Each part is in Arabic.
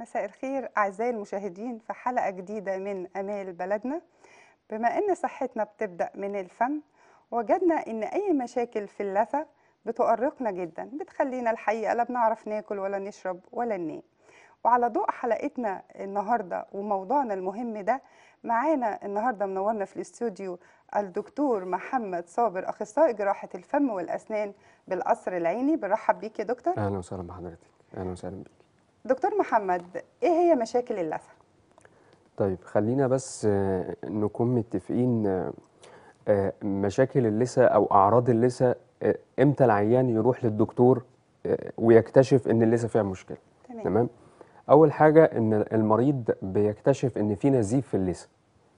مساء الخير أعزائي المشاهدين في حلقة جديدة من أمال بلدنا بما أن صحتنا بتبدأ من الفم وجدنا أن أي مشاكل في اللثة بتؤرقنا جدا بتخلينا الحقيقة لا بنعرف ناكل ولا نشرب ولا ننام وعلى ضوء حلقتنا النهاردة وموضوعنا المهم ده معانا النهاردة منورنا في الاستوديو الدكتور محمد صابر أخصائي جراحة الفم والأسنان بالقصر العيني بنرحب بيك يا دكتور أهلا وسهلا بحضرتك أهلا وسهلا بيك دكتور محمد ايه هي مشاكل اللثه طيب خلينا بس آه، نكون متفقين آه، آه، مشاكل اللثه او اعراض اللثه امتى العيان يروح للدكتور ويكتشف ان اللثه فيها مشكله تمام. تمام اول حاجه ان المريض بيكتشف ان في نزيف في اللثه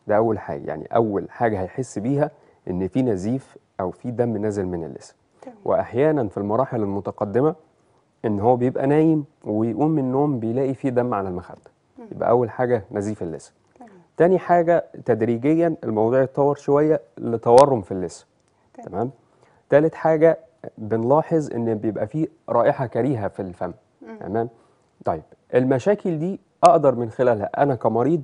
ده اول حاجه يعني اول حاجه هيحس بيها ان في نزيف او في دم نازل من اللثه واحيانا في المراحل المتقدمه ان هو بيبقى نايم ويقوم من النوم بيلاقي فيه دم على المخده يبقى اول حاجه نزيف اللثه تاني حاجه تدريجيا الموضوع يتطور شويه لتورم في اللثه تمام تالت حاجه بنلاحظ ان بيبقى فيه رائحه كريهه في الفم تمام طيب المشاكل دي اقدر من خلالها انا كمريض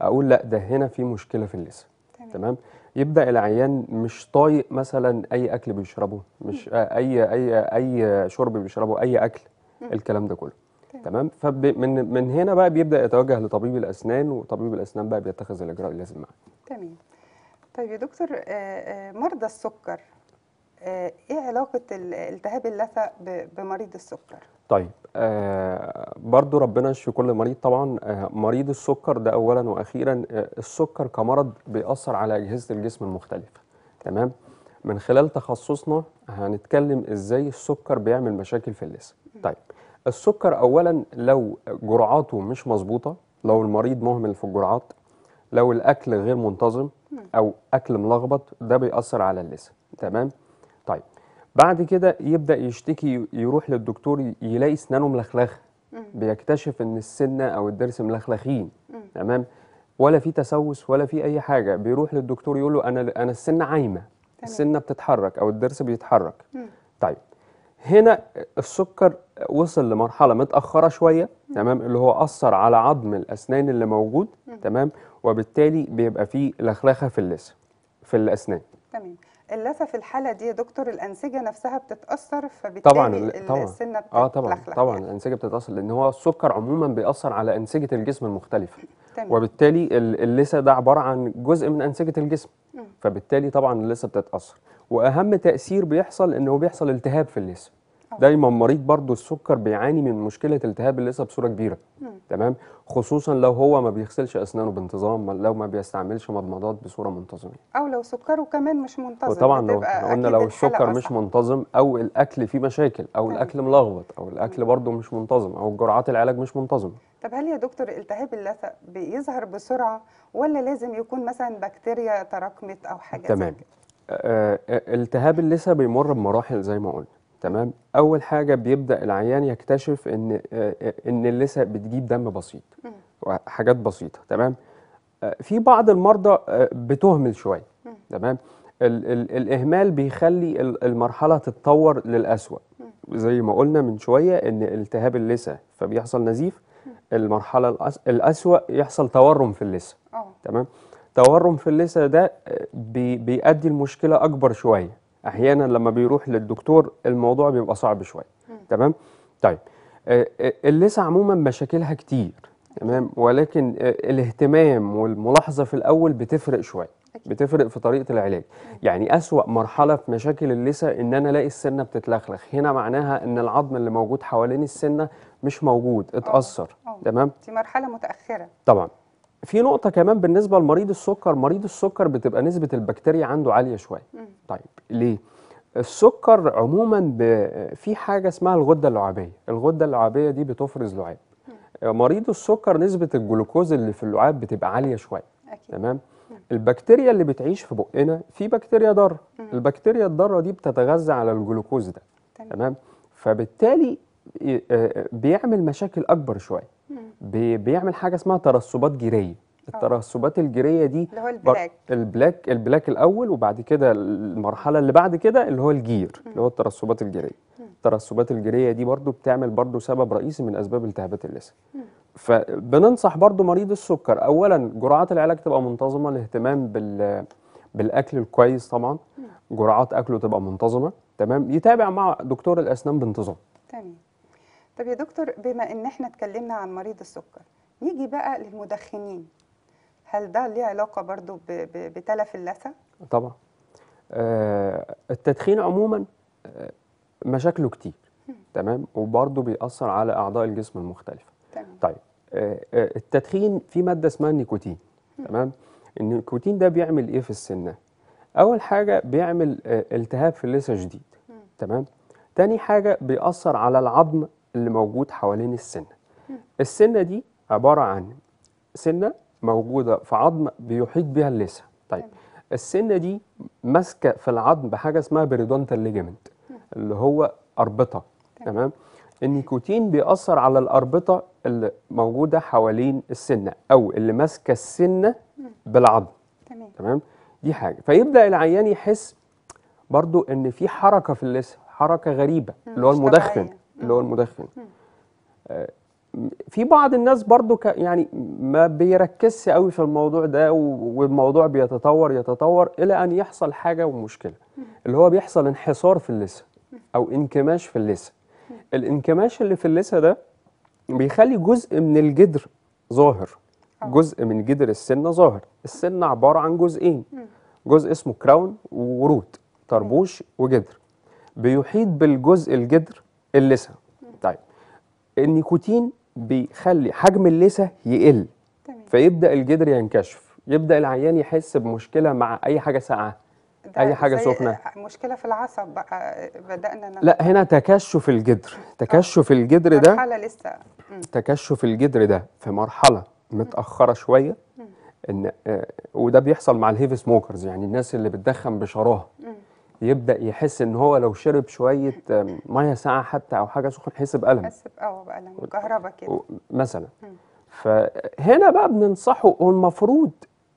اقول لا ده هنا في مشكله في اللثه تمام, تمام. يبدا العيان مش طايق مثلا اي اكل بيشربه مش اي اي اي شرب بيشربه اي اكل الكلام ده كله تمام فمن من هنا بقى بيبدا يتوجه لطبيب الاسنان وطبيب الاسنان بقى بيتخذ الاجراء اللازم معاه تمام طيب يا دكتور آه، آه، مرضى السكر ايه علاقه التهاب اللثه بمريض السكر طيب آه، برضو ربنا يشفي كل مريض طبعا آه، مريض السكر ده اولا واخيرا آه، السكر كمرض بيأثر على اجهزه الجسم المختلفه تمام من خلال تخصصنا هنتكلم ازاي السكر بيعمل مشاكل في اللثه طيب السكر اولا لو جرعاته مش مظبوطه لو المريض مهمل في الجرعات لو الاكل غير منتظم او اكل ملخبط ده بيأثر على اللثه تمام طيب بعد كده يبدا يشتكي يروح للدكتور يلاقي اسنانه ملخلخه بيكتشف ان السنه او الضرس ملخلخين تمام ولا في تسوس ولا في اي حاجه بيروح للدكتور يقول له انا انا السنه عايمه السنه بتتحرك او الضرس بيتحرك طيب هنا السكر وصل لمرحله متاخره شويه تمام اللي هو اثر على عظم الاسنان اللي موجود تمام وبالتالي بيبقى فيه لخلخه في اللسان في الاسنان تمام اللثه في الحاله دي يا دكتور الانسجه نفسها بتتاثر فبالتالي طبعا السنه اه طبعا طبعا يعني. الانسجه بتتاثر لان هو السكر عموما بيأثر على انسجه الجسم المختلفه تمام. وبالتالي اللثه ده عباره عن جزء من انسجه الجسم فبالتالي طبعا اللثه بتتاثر واهم تاثير بيحصل انه بيحصل التهاب في اللثه دايما مريض برضو السكر بيعاني من مشكله التهاب اللثه بصوره كبيره مم. تمام خصوصا لو هو ما بيغسلش اسنانه بانتظام لو ما بيستعملش مضمضات بصوره منتظمه او لو سكره كمان مش منتظم وطبعا لو قلنا لو السكر مش منتظم او الاكل فيه مشاكل او مم. الاكل ملخبط او الاكل برضو مش منتظم او جرعات العلاج مش منتظمه طب هل يا دكتور التهاب اللثه بيظهر بسرعه ولا لازم يكون مثلا بكتيريا تراكمت او حاجه تمام آه، آه، التهاب اللثه بيمر بمراحل زي ما قلنا تمام اول حاجه بيبدا العيان يكتشف ان آه، آه، ان اللثه بتجيب دم بسيط حاجات بسيطه تمام آه، في بعض المرضى بتهمل شويه تمام ال ال الاهمال بيخلي المرحله تتطور للاسوء زي ما قلنا من شويه ان التهاب اللثه فبيحصل نزيف المرحله الاسوء يحصل تورم في اللثه تمام تورم في اللثه ده بيؤدي لمشكله اكبر شويه احيانا لما بيروح للدكتور الموضوع بيبقى صعب شويه تمام طيب آه، آه، اللسة عموما مشاكلها كتير تمام ولكن آه، الاهتمام والملاحظه في الاول بتفرق شويه بتفرق في طريقه العلاج يعني اسوا مرحله في مشاكل اللسة ان انا الاقي السنه بتتلخلخ هنا معناها ان العظم اللي موجود حوالين السنه مش موجود اتاثر تمام دي مرحله متاخره طبعا في نقطة كمان بالنسبة لمريض السكر، مريض السكر بتبقى نسبة البكتيريا عنده عالية شوية. طيب ليه؟ السكر عمومًا ب في حاجة اسمها الغدة اللعابية، الغدة اللعابية دي بتفرز لعاب. مريض السكر نسبة الجلوكوز اللي في اللعاب بتبقى عالية شوية. أكيد. تمام؟ البكتيريا اللي بتعيش في بقنا في بكتيريا ضارة، البكتيريا الضارة دي بتتغذى على الجلوكوز ده. تمام؟ فبالتالي آه، آه، بيعمل مشاكل أكبر شوية. بي بيعمل حاجه اسمها ترسبات جيريه آه. الترسبات الجيريه دي اللي هو البلاك البلاك البلاك الاول وبعد كده المرحله اللي بعد كده اللي هو الجير اللي هو الترسبات الجيريه الترسبات الجيريه دي برضو بتعمل برضو سبب رئيسي من اسباب التهابات اللثه فبننصح برضو مريض السكر اولا جرعات العلاج تبقى منتظمه الاهتمام بال بالاكل الكويس طبعا جرعات اكله تبقى منتظمه تمام يتابع مع دكتور الاسنان بانتظام تمام طب يا دكتور بما ان احنا اتكلمنا عن مريض السكر نيجي بقى للمدخنين هل ده ليه علاقه برضو بتلف اللثه طبعا آه التدخين عموما آه مشاكله كتير تمام وبرضه بيأثر على أعضاء الجسم المختلفة تمام. طيب آه, آه، التدخين في مادة اسمها النيكوتين تمام النيكوتين ده بيعمل إيه في السنة أول حاجة بيعمل آه، التهاب في اللثة شديد تمام تاني حاجة بيأثر على العظم اللي موجود حوالين السنه السنه دي عباره عن سنه موجوده في عظم بيحيط بها اللثه طيب السنه دي ماسكه في العظم بحاجه اسمها بريدونتال ليجمنت اللي هو اربطه تمام النيكوتين بيأثر على الأربطة اللي موجودة حوالين السنة أو اللي ماسكة السنة بالعظم تمام. دي حاجة فيبدأ العيان يحس برضو إن في حركة في اللسان حركة غريبة اللي هو المدخن اللي هو المدخن آه، في بعض الناس برضو يعني ما بيركزش قوي في الموضوع ده والموضوع بيتطور يتطور الى ان يحصل حاجه ومشكله اللي هو بيحصل انحسار في اللثه او انكماش في اللثه الانكماش اللي في اللثه ده بيخلي جزء من الجدر ظاهر جزء من جدر السنه ظاهر السنه عباره عن جزئين جزء اسمه كراون وروت طربوش وجدر بيحيط بالجزء الجدر اللسة طيب النيكوتين بيخلي حجم اللسة يقل تمام. فيبدا الجدر ينكشف يبدا العيان يحس بمشكله مع اي حاجه ساقعه اي حاجه سخنه مشكله في العصب بقى بدانا لا هنا تكشف الجدر آه. تكشف الجدر ده مرحله لسه تكشف الجدر ده في مرحله متاخره شويه ان آه، وده بيحصل مع الهيفي سموكرز يعني الناس اللي بتدخن بشراهه يبدا يحس ان هو لو شرب شويه ميه ساقعه حتى او حاجه سخنه يحس بالم يحس بقوه بالم كهرباء كده مثلا فهنا بقى بننصحه والمفروض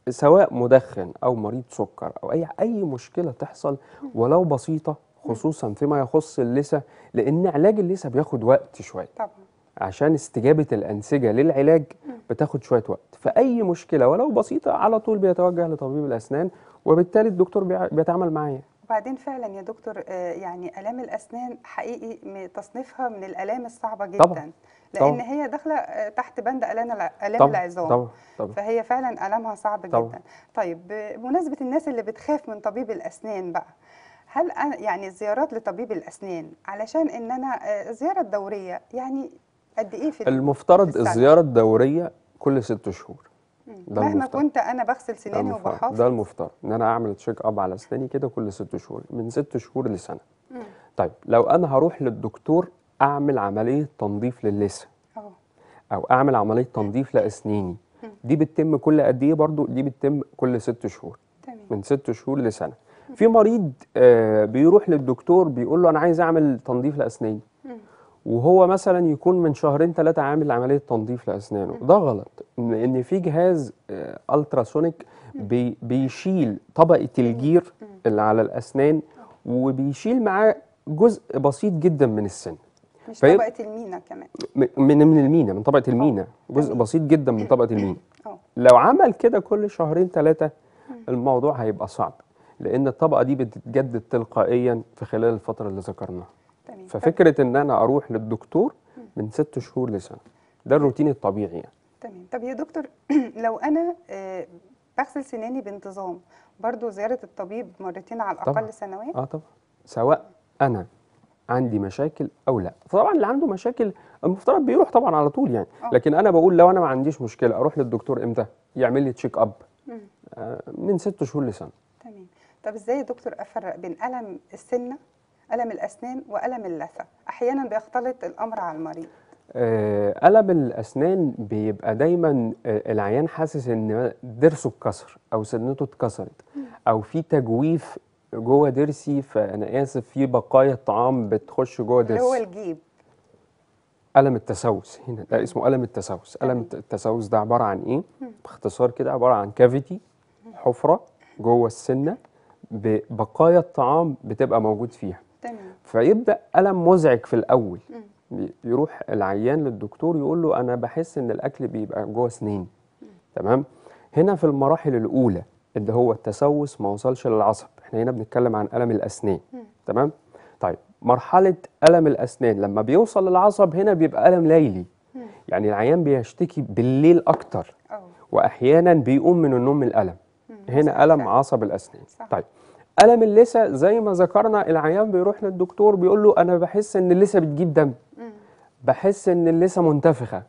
سواء مدخن او مريض سكر او اي اي مشكله تحصل ولو بسيطه خصوصا فيما يخص اللسة لان علاج اللسة بياخد وقت شويه طبعا عشان استجابه الانسجه للعلاج بتاخد شويه وقت فاي مشكله ولو بسيطه على طول بيتوجه لطبيب الاسنان وبالتالي الدكتور بيتعامل معايا وبعدين فعلا يا دكتور آه، يعني الام الاسنان حقيقي تصنيفها من الالام الصعبه جدا طبعا. لان طبعا. هي داخله آه، تحت بند الام الام العظام طبعا. طبعا. فهي فعلا المها صعب طبعا. جدا طيب بمناسبه الناس اللي بتخاف من طبيب الاسنان بقى هل أنا يعني الزيارات لطبيب الاسنان علشان ان انا آه، زياره دوريه يعني قد ايه في المفترض في الزياره الدوريه كل ست شهور ده مهما المفترض. كنت انا بغسل سناني وبحافظ ده المفترض ان انا اعمل تشيك اب على سناني كده كل ست شهور من ست شهور لسنه مم. طيب لو انا هروح للدكتور اعمل عمليه تنظيف للسه أوه. او اعمل عمليه تنظيف لاسناني دي بتتم كل قد ايه برضو دي بتتم كل ست شهور تمام. من ست شهور لسنه مم. في مريض آه بيروح للدكتور بيقول له انا عايز اعمل تنظيف لاسناني وهو مثلا يكون من شهرين ثلاثة عامل عملية تنظيف لأسنانه ده غلط إن في جهاز ألتراسونيك آه، بي بيشيل طبقة الجير اللي على الأسنان وبيشيل معاه جزء بسيط جدا من السن مش طبقة المينا كمان من من المينا من طبقة اه، المينا جزء بسيط جدا من طبقة المينا اه. لو عمل كده كل شهرين ثلاثة الموضوع هيبقى صعب لأن الطبقة دي بتتجدد تلقائيا في خلال الفترة اللي ذكرناها تمام ففكره ان انا اروح للدكتور من ست شهور لسنه ده الروتين الطبيعي يعني تمام طب يا دكتور لو انا آه، بغسل سناني بانتظام برضو زياره الطبيب مرتين على الاقل سنويا اه طبعا سواء انا عندي مشاكل او لا طبعا اللي عنده مشاكل المفترض بيروح طبعا على طول يعني أوه. لكن انا بقول لو انا ما عنديش مشكله اروح للدكتور امتى يعمل لي تشيك اب آه من ست شهور لسنه تمام طب ازاي يا دكتور افرق بين الم السنه ألم الأسنان وألم اللثة أحيانا بيختلط الأمر على المريض آه، ألم الأسنان بيبقى دايما آه، العيان حاسس إن ضرسه اتكسر أو سنته اتكسرت أو في تجويف جوه ضرسي فأنا آسف في بقايا طعام بتخش جوه درسي اللي هو الجيب ألم التسوس هنا ده آه، اسمه ألم التسوس ألم التسوس ده عبارة عن إيه؟ باختصار كده عبارة عن كافيتي حفرة جوه السنة ببقايا الطعام بتبقى موجود فيها تمام فيبدا الم مزعج في الاول يروح العيان للدكتور يقول له انا بحس ان الاكل بيبقى جوه سنين تمام هنا في المراحل الاولى اللي هو التسوس ما وصلش للعصب احنا هنا بنتكلم عن الم الاسنان تمام طيب مرحله الم الاسنان لما بيوصل للعصب هنا بيبقى الم ليلي يعني العيان بيشتكي بالليل اكتر أوه. واحيانا بيقوم من النوم من الالم هنا الم عصب الاسنان صح. طيب ألم اللثة زي ما ذكرنا العيان بيروح للدكتور بيقول له أنا بحس إن اللثة بتجيب دم بحس إن اللثة منتفخة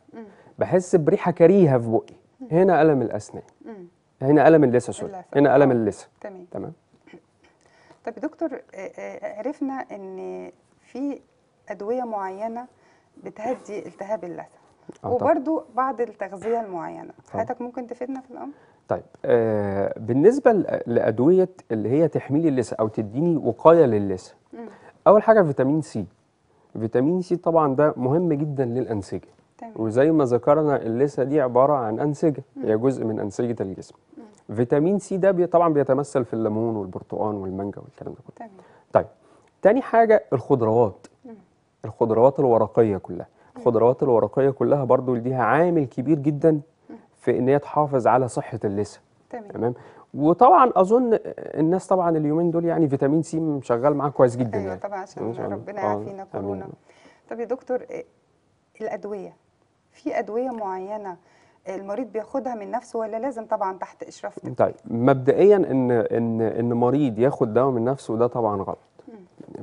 بحس بريحة كريهة في بقي هنا ألم الأسنان هنا ألم اللثة سوري هنا ألم اللثة تمام تمام طب يا دكتور آه، آه، عرفنا إن في أدوية معينة بتهدي التهاب اللثة آه، وبرده بعض التغذية المعينة حضرتك ممكن تفيدنا في الأمر؟ طيب آه بالنسبه لادويه اللي هي تحميلي اللثه او تديني وقايه للثه اول حاجه فيتامين سي فيتامين سي طبعا ده مهم جدا للانسجه تمام. وزي ما ذكرنا اللثه دي عباره عن انسجه مم. هي جزء من انسجه الجسم مم. فيتامين سي ده بي طبعا بيتمثل في الليمون والبرتقال والمانجا والكلام ده كله تمام. طيب تاني حاجه الخضروات مم. الخضروات الورقيه كلها الخضروات الورقيه كلها برضو ليها عامل كبير جدا في ان هي تحافظ على صحه اللثه تمام تمام وطبعا اظن الناس طبعا اليومين دول يعني فيتامين سي شغال معاه كويس جدا ايوه يعني. طبعا عشان ربنا آه، يعافينا كورونا طب يا دكتور آه، الادويه في ادويه معينه المريض بياخدها من نفسه ولا لازم طبعا تحت اشراف طيب مبدئيا ان ان ان مريض ياخد دواء من نفسه ده طبعا غلط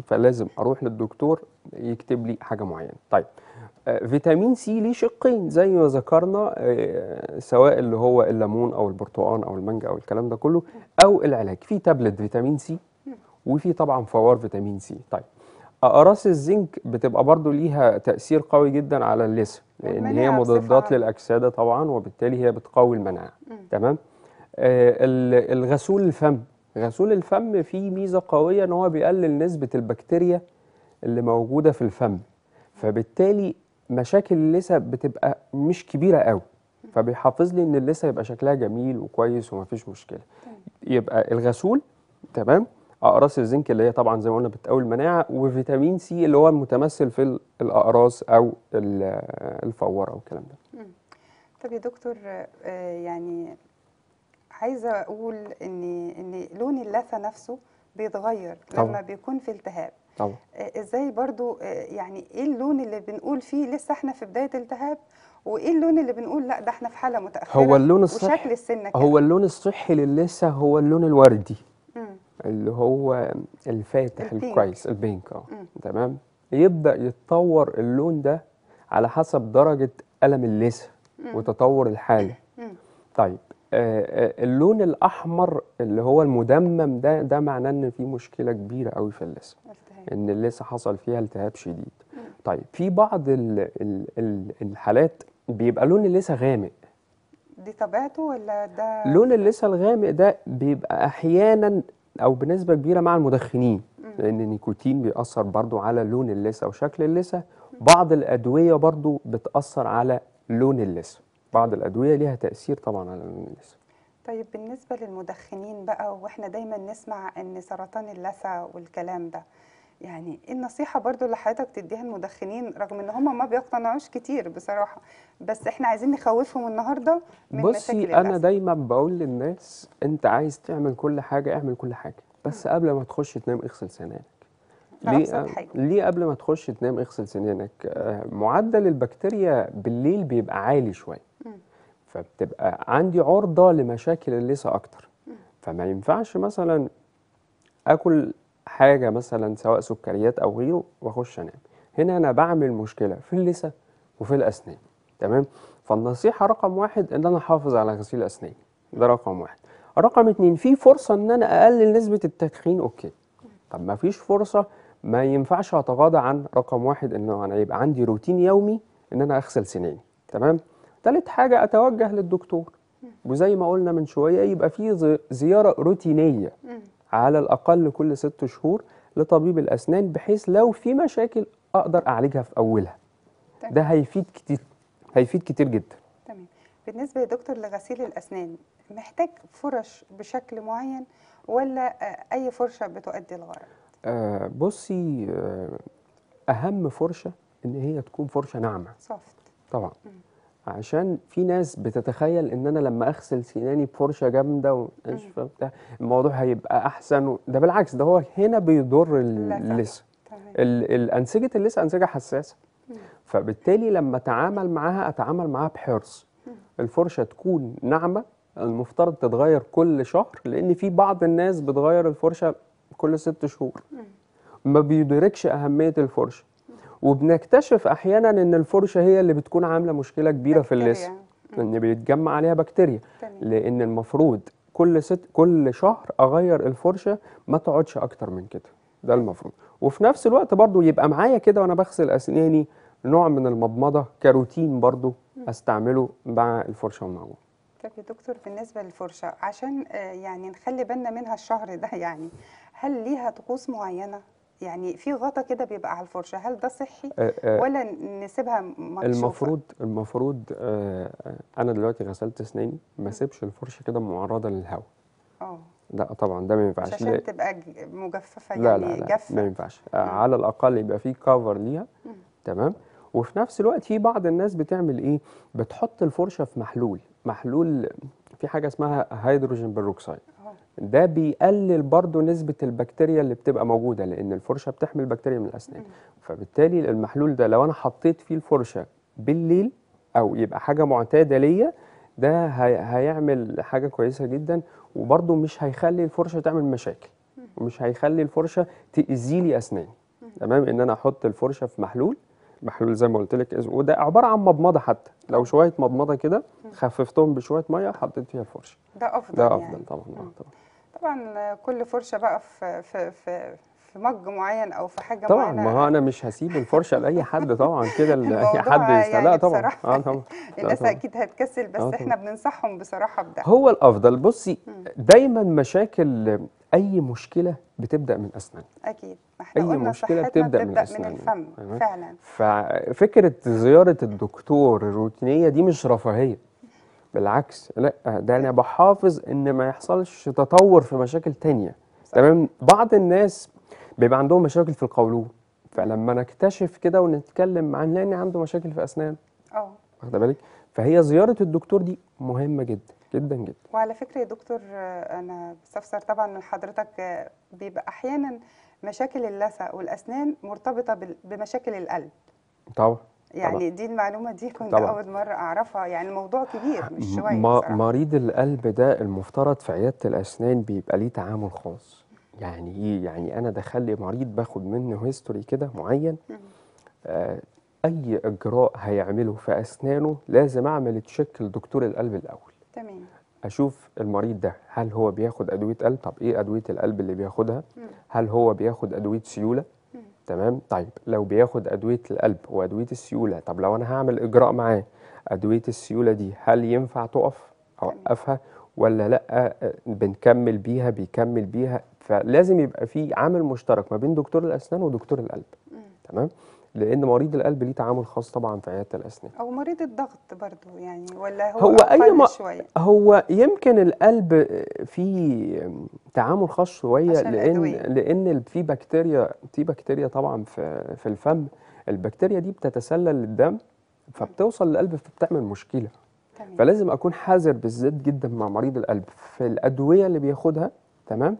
فلازم اروح للدكتور يكتب لي حاجه معينه طيب آه، فيتامين سي ليه شقين زي ما ذكرنا آه، سواء اللي هو الليمون او البرتقال او المانجا او الكلام ده كله او العلاج في تابلت فيتامين سي وفي طبعا فوار فيتامين سي طيب اقراص الزنك بتبقى برضو ليها تاثير قوي جدا على اللثه لان هي مضادات للاكسده طبعا وبالتالي هي بتقوي المناعه تمام آه الغسول الفم غسول الفم فيه ميزه قويه ان هو بيقلل نسبه البكتيريا اللي موجوده في الفم فبالتالي مشاكل اللثه بتبقى مش كبيره قوي فبيحافظ لي ان اللثه يبقى شكلها جميل وكويس ومفيش مشكله يبقى الغسول تمام اقراص الزنك اللي هي طبعا زي ما قلنا بتقوي المناعه وفيتامين سي اللي هو المتمثل في الاقراص او الفوار او الكلام ده طب يا دكتور آه، يعني عايزه اقول ان ان لون اللثه نفسه بيتغير لما طبعا. بيكون في التهاب طبعا آه، ازاي برضو آه، يعني ايه اللون اللي بنقول فيه لسه احنا في بدايه التهاب وايه اللون اللي بنقول لا ده احنا في حاله متاخره هو اللون الصحي وشكل السنه كده. هو اللون الصحي للسه هو اللون الوردي مم. اللي هو الفاتح الكويس البينك اه تمام يبدا يتطور اللون ده على حسب درجه الم اللسه وتطور الحاله مم. طيب آه، اللون الاحمر اللي هو المدمم ده ده معناه ان في مشكله كبيره قوي في اللسه ان اللثه حصل فيها التهاب شديد طيب في بعض الـ الـ الحالات بيبقى لون اللثه غامق دي طبيعته ولا ده لون اللثه الغامق ده بيبقى احيانا او بنسبه كبيره مع المدخنين لان النيكوتين بيأثر برضو على لون اللثه وشكل اللثه بعض الادويه برضو بتأثر على لون اللثه بعض الادويه ليها تاثير طبعا على لون اللثه طيب بالنسبه للمدخنين بقى واحنا دايما نسمع ان سرطان اللثه والكلام ده يعني ايه النصيحه برضو اللي حضرتك تديها المدخنين رغم ان هم ما بيقتنعوش كتير بصراحه بس احنا عايزين نخوفهم النهارده من بصي انا الأسف. دايما بقول للناس انت عايز تعمل كل حاجه اعمل كل حاجه بس قبل ما تخش تنام اغسل سنانك اه، ليه ليه قبل ما تخش تنام اغسل سنانك آه، معدل البكتيريا بالليل بيبقى عالي شويه فبتبقى عندي عرضه لمشاكل اللثه اكتر فما ينفعش مثلا اكل حاجة مثلا سواء سكريات أو غيره وأخش أنام هنا أنا بعمل مشكلة في اللثه وفي الأسنان تمام فالنصيحة رقم واحد إن أنا أحافظ على غسيل الاسنان ده رقم واحد رقم اتنين في فرصة إن أنا أقلل نسبة التدخين أوكي طب ما فيش فرصة ما ينفعش أتغاضى عن رقم واحد إنه أنا يبقى عندي روتين يومي إن أنا أغسل سناني تمام تالت حاجة أتوجه للدكتور وزي ما قلنا من شوية يبقى في زيارة روتينية على الأقل كل ست شهور لطبيب الأسنان بحيث لو في مشاكل أقدر أعالجها في أولها تمام. ده هيفيد كتير هيفيد كتير جدا تمام بالنسبة يا دكتور لغسيل الأسنان محتاج فرش بشكل معين ولا آه، أي فرشة بتؤدي الغرض؟ آه بصي آه أهم فرشة إن هي تكون فرشة ناعمة سوفت طبعا مم. عشان في ناس بتتخيل ان انا لما اغسل سناني بفرشه جامده وناشفه بتاع الموضوع هيبقى احسن و... ده بالعكس ده هو هنا بيضر اللثه الانسجه اللثه انسجه حساسه فبالتالي لما اتعامل معاها اتعامل معاها بحرص الفرشه تكون ناعمه المفترض تتغير كل شهر لان في بعض الناس بتغير الفرشه كل ست شهور ما بيدركش اهميه الفرشه وبنكتشف احيانا ان الفرشه هي اللي بتكون عامله مشكله كبيره في اللثه ان بيتجمع عليها بكتيريا تمام. لان المفروض كل ست كل شهر اغير الفرشه ما تقعدش اكتر من كده ده المفروض وفي نفس الوقت برضو يبقى معايا كده وانا بغسل اسناني نوع من المضمضه كروتين برضو استعمله مع الفرشه الموجوده طب يا دكتور بالنسبه للفرشه عشان آه، يعني نخلي بالنا منها الشهر ده يعني هل ليها طقوس معينه يعني في غطا كده بيبقى على الفرشه هل ده صحي آه، آه، ولا نسيبها مكشوفه المفروض المفروض آه، انا دلوقتي غسلت اسناني ما اسيبش الفرشه كده معرضه للهواء اه لا طبعا ده ما ينفعش عشان تبقى مجففه لا يعني لا لا جافه ما ينفعش على الاقل يبقى في كفر ليها تمام وفي نفس الوقت في بعض الناس بتعمل ايه بتحط الفرشه في محلول محلول في حاجه اسمها هيدروجين بيروكسيد ده بيقلل برضه نسبة البكتيريا اللي بتبقى موجودة لأن الفرشة بتحمل بكتيريا من الأسنان فبالتالي المحلول ده لو أنا حطيت فيه الفرشة بالليل أو يبقى حاجة معتادة ليا ده هيعمل حاجة كويسة جدا وبرضه مش هيخلي الفرشة تعمل مشاكل ومش هيخلي الفرشة تأذي لي أسناني تمام إن أنا أحط الفرشة في محلول محلول زي ما قلت لك وده عباره عن مضمضه حتى لو شويه مضمضه كده خففتهم بشويه ميه حطيت فيها الفرشه ده افضل ده يعني. افضل يعني. طبعا طبعا طبعا كل فرشه بقى في في في في مج معين او في حاجه طبعا معينه طبعا ما هو انا مش هسيب الفرشه لاي حد طبعا كده لاي حد يعني لا طبعا اه طبعا الناس آه، اكيد هتكسل بس آه، احنا بننصحهم بصراحه بده هو الافضل بصي دايما مشاكل اي مشكله بتبدا من اسنان اكيد احنا اي مشكله بتبدا, بتبدأ من, أسنان. من الفم فعلا ففكره زياره الدكتور الروتينيه دي مش رفاهيه بالعكس لا ده انا بحافظ ان ما يحصلش تطور في مشاكل تانية تمام بعض الناس بيبقى عندهم مشاكل في القولون فلما نكتشف كده ونتكلم عن لان عنده مشاكل في اسنان اه واخده بالك فهي زياره الدكتور دي مهمه جدا جدا جدا وعلى فكره يا دكتور انا بستفسر طبعا من حضرتك بيبقى احيانا مشاكل اللثه والاسنان مرتبطه بمشاكل القلب طبعا يعني طبعًا. دي المعلومه دي كنت طبعًا. اول مره اعرفها يعني الموضوع كبير مش شويه مريض القلب ده المفترض في عياده الاسنان بيبقى ليه تعامل خاص يعني ايه يعني انا دخل مريض باخد منه هيستوري كده معين آه اي اجراء هيعمله في اسنانه لازم اعمل تشيك لدكتور القلب الاول تمام اشوف المريض ده هل هو بياخد ادويه قلب طب ايه ادويه القلب اللي بياخدها مم. هل هو بياخد ادويه سيوله مم. تمام طيب لو بياخد ادويه القلب وادويه السيوله طب لو انا هعمل اجراء معاه ادويه السيوله دي هل ينفع تقف اوقفها ولا لا آه، بنكمل بيها بيكمل بيها فلازم يبقى في عامل مشترك ما بين دكتور الاسنان ودكتور القلب مم. تمام لان مريض القلب ليه تعامل خاص طبعا في عياده الاسنان او مريض الضغط برضو يعني ولا هو, هو اي ما شوية؟ هو يمكن القلب فيه تعامل خاص شويه لان الأدوية. لان في بكتيريا في بكتيريا طبعا في في الفم البكتيريا دي بتتسلل للدم فبتوصل للقلب فبتعمل مشكله تمام. فلازم اكون حذر بالذات جدا مع مريض القلب في الادويه اللي بياخدها تمام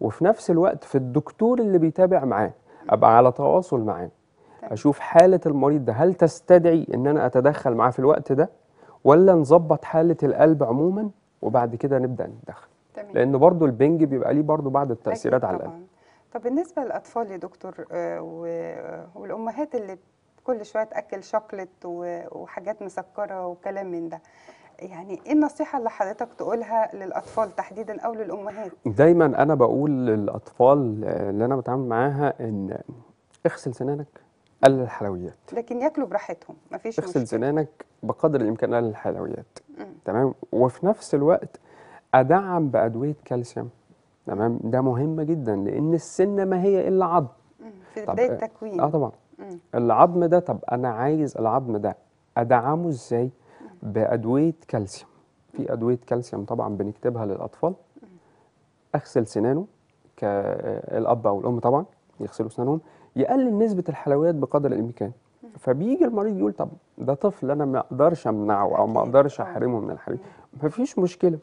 وفي نفس الوقت في الدكتور اللي بيتابع معاه ابقى على تواصل معاه اشوف حاله المريض ده هل تستدعي ان انا اتدخل معاه في الوقت ده ولا نظبط حاله القلب عموما وبعد كده نبدا ندخل تمام. لان برضو البنج بيبقى ليه برضو بعض التاثيرات على القلب طب بالنسبه للاطفال يا دكتور آه، والامهات اللي كل شويه تاكل شوكليت وحاجات مسكره وكلام من ده يعني ايه النصيحه اللي حضرتك تقولها للاطفال تحديدا او للامهات دايما انا بقول للاطفال آه، اللي انا بتعامل معاها ان اغسل سنانك قلل الحلويات لكن ياكلوا براحتهم مفيش مشكله اغسل سنانك بقدر الامكان قلل الحلويات مم. تمام وفي نفس الوقت ادعم بادويه كالسيوم تمام ده مهم جدا لان السنه ما هي الا عظم في بدايه التكوين آه،, اه طبعا العظم ده طب انا عايز العظم ده ادعمه ازاي بادويه كالسيوم في ادويه كالسيوم طبعا بنكتبها للاطفال اغسل سنانه كالاب آه، او الام طبعا يغسلوا سنانهم يقلل نسبه الحلويات بقدر الامكان فبيجي المريض يقول طب ده طفل انا ما اقدرش امنعه او ما اقدرش احرمه من ما مفيش مشكله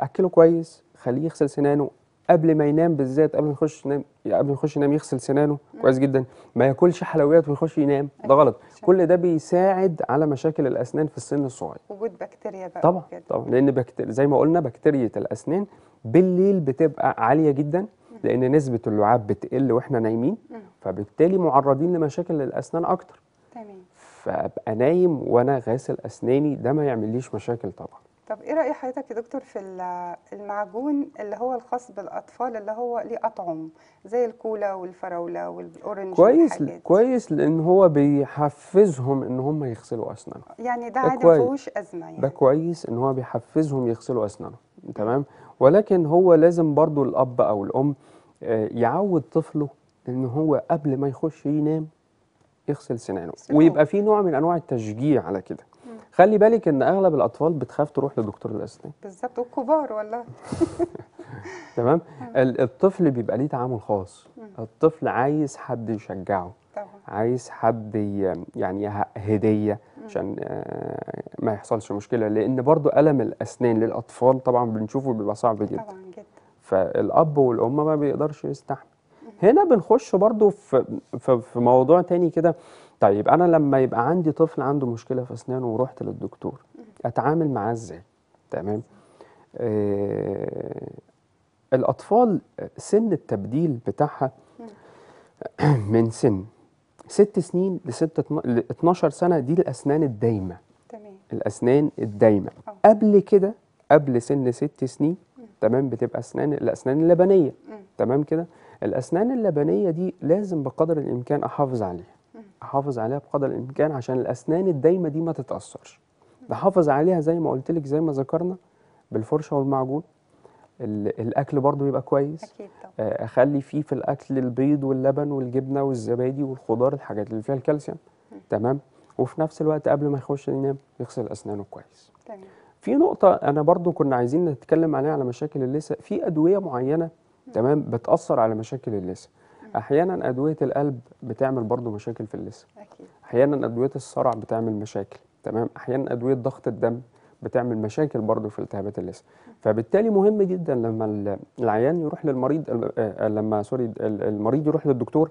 اكله كويس خليه يغسل سنانه قبل ما ينام بالذات قبل ما يخش ينام قبل ما يخش ينام يغسل سنانه كويس جدا ما ياكلش حلويات ويخش ينام ده غلط كل ده بيساعد على مشاكل الاسنان في السن الصغير وجود بكتيريا بقى طبعا طبعا لان بكتيريا زي ما قلنا بكتيريا الاسنان بالليل بتبقى عاليه جدا لان نسبه اللعاب بتقل واحنا نايمين فبالتالي معرضين لمشاكل الاسنان اكتر تمام فابقى نايم وانا غاسل اسناني ده ما يعمليش مشاكل طبعا طب ايه راي حضرتك يا دكتور في المعجون اللي هو الخاص بالاطفال اللي هو ليه اطعم زي الكولا والفراوله والاورنج كويس كويس لان هو بيحفزهم ان هم يغسلوا اسنانهم يعني ده, ده عادي ما فيهوش ازمه يعني ده كويس ان هو بيحفزهم يغسلوا اسنانهم تمام ولكن هو لازم برضو الأب أو الأم آه، يعود طفله إن هو قبل ما يخش ينام يغسل سنانه ويبقى في نوع من أنواع التشجيع على كده خلي بالك إن أغلب الأطفال بتخاف تروح لدكتور الأسنان بالظبط والكبار والله تمام الطفل بيبقى ليه تعامل خاص الطفل عايز حد يشجعه طبعا. عايز حد يعني هديه عشان آه، ما يحصلش مشكله لان برضو الم الاسنان للاطفال طبعا بنشوفه بيبقى صعب جدا طبعا جدا فالاب والام ما بيقدرش يستحمل هنا بنخش برضو في في موضوع تاني كده طيب انا لما يبقى عندي طفل عنده مشكله في اسنانه ورحت للدكتور اتعامل معاه ازاي تمام آه الاطفال سن التبديل بتاعها من سن ست سنين ل 12 سنه دي الاسنان الدايمه تمام الاسنان الدايمه اه. قبل كده قبل سن ست سنين تمام بتبقى اسنان الاسنان اللبنيه تمام كده الاسنان اللبنيه دي لازم بقدر الامكان احافظ عليها احافظ عليها بقدر الامكان عشان الاسنان الدايمه دي ما تتاثرش بحافظ عليها زي ما قلت لك زي ما ذكرنا بالفرشه والمعجون الاكل برضو يبقى كويس اكيد طبعا آه، اخلي فيه في الاكل البيض واللبن والجبنه والزبادي والخضار الحاجات اللي فيها الكالسيوم تمام وفي نفس الوقت قبل ما يخش ينام يغسل اسنانه كويس تمام في نقطه انا برضو كنا عايزين نتكلم عليها على مشاكل اللثه في ادويه معينه تمام بتاثر على مشاكل اللثه احيانا ادويه القلب بتعمل برضو مشاكل في اللثه احيانا ادويه الصرع بتعمل مشاكل تمام احيانا ادويه ضغط الدم بتعمل مشاكل برضه في التهابات اللثه فبالتالي مهم جدا لما العيان يروح للمريض آه، لما سوري المريض يروح للدكتور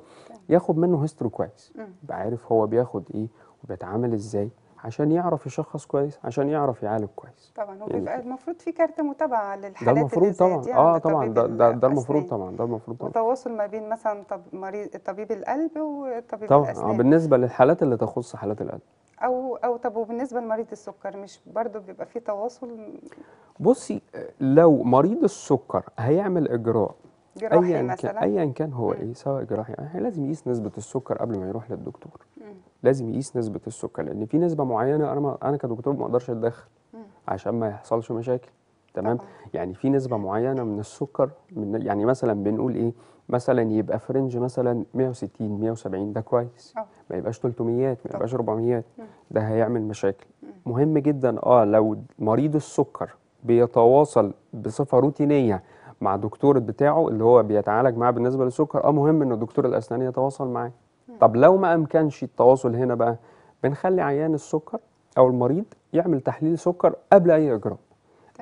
ياخد منه هيستوري كويس يبقى عارف هو بياخد ايه وبيتعامل ازاي عشان يعرف يشخص كويس عشان يعرف يعالج كويس طبعا وبيبقى يعني المفروض في كارت متابعه للحالات ده المفروض طبعا يعني اه طبعا ده, ده, المفروض طبعا ده المفروض طبعا وتواصل ما بين مثلا طب مريض طبيب القلب وطبيب طبعا آه، الاسنان طبعا آه بالنسبه للحالات اللي تخص حالات القلب او او طب وبالنسبه لمريض السكر مش برضه بيبقى في تواصل بصي لو مريض السكر هيعمل اجراء جراحي أيا مثلا كان ايا كان هو ايه سواء جراحي يعني لازم يقيس نسبه السكر قبل ما يروح للدكتور مم. لازم يقيس نسبه السكر لان في نسبه معينه انا ما انا كدكتور ما اقدرش اتدخل عشان ما يحصلش مشاكل تمام يعني في نسبه معينه من السكر من يعني مثلا بنقول ايه مثلا يبقى فرنج مثلا 160 170 ده كويس اه. ما يبقاش 300 ما يبقاش 400 ده هيعمل مشاكل مهم جدا اه لو مريض السكر بيتواصل بصفه روتينيه مع دكتور بتاعه اللي هو بيتعالج معاه بالنسبه للسكر اه مهم ان دكتور الاسنان يتواصل معاه طب لو ما امكنش التواصل هنا بقى بنخلي عيان السكر او المريض يعمل تحليل سكر قبل اي اجراء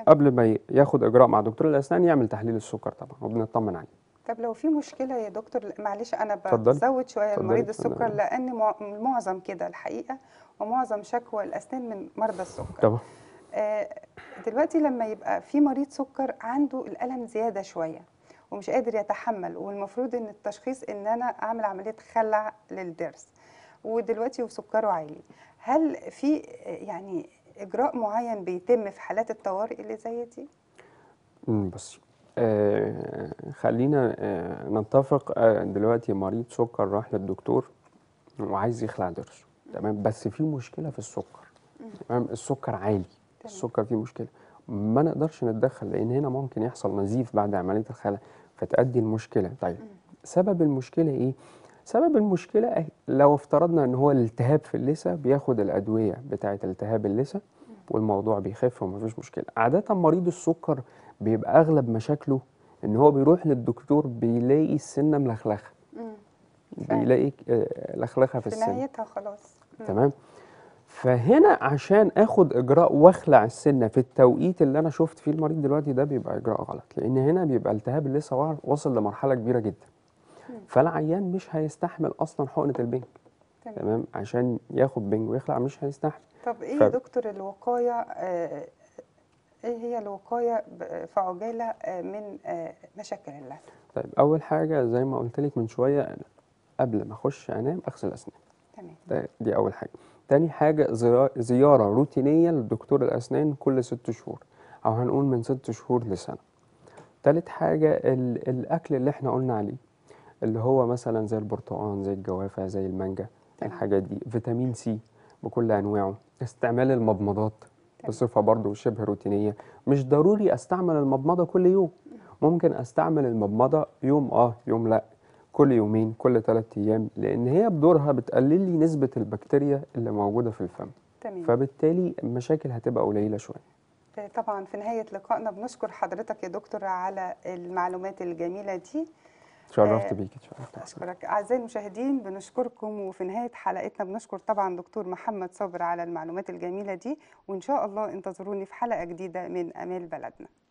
قبل ما ياخد اجراء مع دكتور الاسنان يعمل تحليل السكر طبعا وبنطمن عليه طب لو في مشكله يا دكتور معلش انا بزود شويه مريض السكر لان معظم كده الحقيقه ومعظم شكوى الاسنان من مرضى السكر طبعا آه، دلوقتي لما يبقى في مريض سكر عنده الالم زياده شويه ومش قادر يتحمل والمفروض ان التشخيص ان انا اعمل عمليه خلع للضرس ودلوقتي وسكره عالي هل في يعني اجراء معين بيتم في حالات الطوارئ اللي زي دي بصي آه خلينا آه نتفق آه دلوقتي مريض سكر راح للدكتور وعايز يخلع ضرسه تمام بس في مشكله في السكر تمام السكر عالي تمام. السكر فيه مشكله ما نقدرش نتدخل لان هنا ممكن يحصل نزيف بعد عمليه الخلع فتؤدي المشكله طيب سبب المشكله ايه سبب المشكلة لو افترضنا ان هو الالتهاب في اللثة بياخد الأدوية بتاعة التهاب اللثة والموضوع بيخف ومفيش مشكلة عادة مريض السكر بيبقى أغلب مشاكله ان هو بيروح للدكتور بيلاقي السنة ملخلخة بيلاقي آه، لخلخة في, في السنة في نهايتها خلاص تمام فهنا عشان اخد اجراء واخلع السنه في التوقيت اللي انا شفت فيه المريض دلوقتي ده بيبقى اجراء غلط لان هنا بيبقى التهاب اللثه واصل لمرحله كبيره جدا فالعيان مش هيستحمل اصلا حقنه البنج تمام. عشان ياخد بنج ويخلع مش هيستحمل طب ايه ف... دكتور الوقايه آه ايه هي الوقايه في عجاله آه، من آه، مشاكل اللثه طيب اول حاجه زي ما قلت لك من شويه قبل ما اخش انام اغسل اسنان تمام دي اول حاجه تاني حاجه زياره روتينيه لدكتور الاسنان كل ست شهور او هنقول من ست شهور لسنه تالت حاجه الاكل اللي احنا قلنا عليه اللي هو مثلا زي البرتقال زي الجوافة زي المانجا الحاجات دي فيتامين سي بكل أنواعه استعمال المضمضات بصفة برضو شبه روتينية مش ضروري أستعمل المضمضة كل يوم ممكن أستعمل المضمضة يوم آه يوم لأ كل يومين كل ثلاث أيام لأن هي بدورها بتقلل لي نسبة البكتيريا اللي موجودة في الفم تمام. فبالتالي المشاكل هتبقى قليلة شوية طبعا في نهاية لقائنا بنشكر حضرتك يا دكتور على المعلومات الجميلة دي تشرفت آه، بيكي تشرفت اشكرك اعزائي المشاهدين بنشكركم وفي نهايه حلقتنا بنشكر طبعا دكتور محمد صبر على المعلومات الجميله دي وان شاء الله انتظروني في حلقه جديده من امال بلدنا